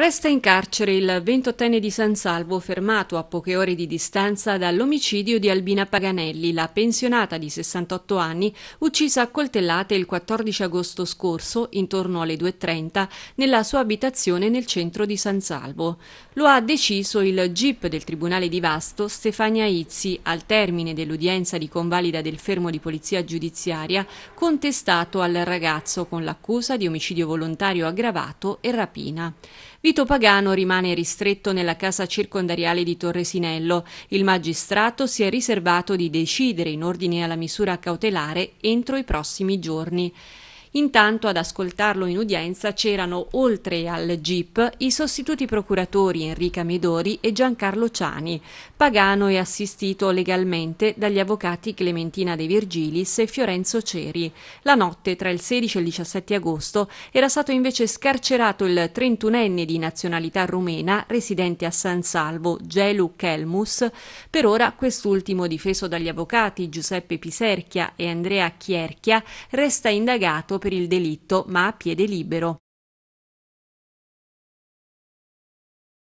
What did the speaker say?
Resta in carcere il ventottenne di San Salvo fermato a poche ore di distanza dall'omicidio di Albina Paganelli, la pensionata di 68 anni, uccisa a coltellate il 14 agosto scorso intorno alle 2.30 nella sua abitazione nel centro di San Salvo. Lo ha deciso il GIP del Tribunale di Vasto Stefania Izzi al termine dell'udienza di convalida del fermo di polizia giudiziaria contestato al ragazzo con l'accusa di omicidio volontario aggravato e rapina. Vito Pagano rimane ristretto nella casa circondariale di Torresinello. Il magistrato si è riservato di decidere in ordine alla misura cautelare entro i prossimi giorni. Intanto ad ascoltarlo in udienza c'erano, oltre al GIP, i sostituti procuratori Enrica Midori e Giancarlo Ciani, pagano e assistito legalmente dagli avvocati Clementina De Virgilis e Fiorenzo Ceri. La notte tra il 16 e il 17 agosto era stato invece scarcerato il 31enne di nazionalità rumena residente a San Salvo, Gelu Kelmus. Per ora quest'ultimo, difeso dagli avvocati Giuseppe Piserchia e Andrea Chierchia, resta indagato per il delitto, ma a piede libero.